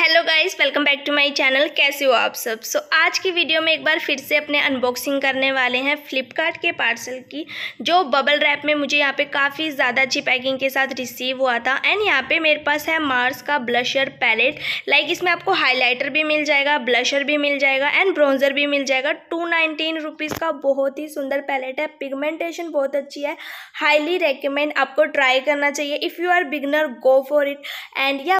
hello guys welcome back to my channel कैसे हो आप सब सो so, आज की वीडियो में एक बार फिर से अपने अनबॉक्सिंग करने वाले हैं फ्लिपकार्ट के पार्सल की जो बबल रैप में मुझे यहाँ पे काफ़ी ज़्यादा अच्छी पैकिंग के साथ रिसीव हुआ था एंड यहाँ पे मेरे पास है मार्स का ब्लशर पैलेट लाइक इसमें आपको हाईलाइटर भी मिल जाएगा ब्लशर भी मिल जाएगा एंड ब्रोंजर भी मिल जाएगा टू नाइनटीन का बहुत ही सुंदर पैलेट है पिगमेंटेशन बहुत अच्छी है हाईली रिकमेंड आपको ट्राई करना चाहिए if you are beginner go for it and या